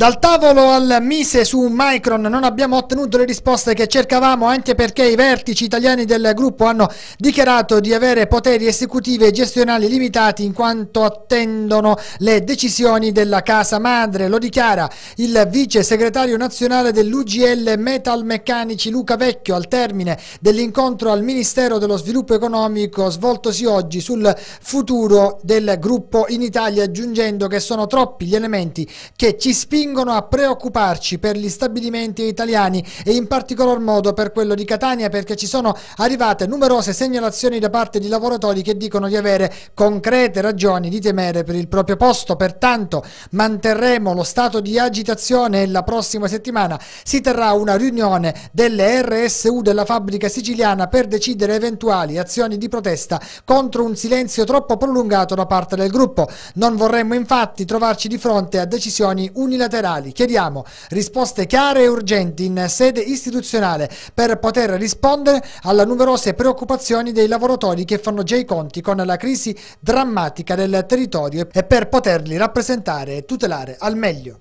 Dal tavolo al Mise su Micron non abbiamo ottenuto le risposte che cercavamo anche perché i vertici italiani del gruppo hanno dichiarato di avere poteri esecutivi e gestionali limitati in quanto attendono le decisioni della casa madre. Lo dichiara il vice segretario nazionale dell'UGL Metalmeccanici Luca Vecchio al termine dell'incontro al Ministero dello Sviluppo Economico svoltosi oggi sul futuro del gruppo in Italia aggiungendo che sono troppi gli elementi che ci spingono vengono a preoccuparci per gli stabilimenti italiani e in particolar modo per quello di Catania perché ci sono arrivate numerose segnalazioni da parte di lavoratori che dicono di avere concrete ragioni di temere per il proprio posto. Pertanto manterremo lo stato di agitazione e la prossima settimana si terrà una riunione delle RSU della fabbrica siciliana per decidere eventuali azioni di protesta contro un silenzio troppo prolungato da parte del gruppo. Non vorremmo infatti trovarci di fronte a decisioni unilaterali liberali. Chiediamo risposte chiare e urgenti in sede istituzionale per poter rispondere alle numerose preoccupazioni dei lavoratori che fanno già i conti con la crisi drammatica del territorio e per poterli rappresentare e tutelare al meglio.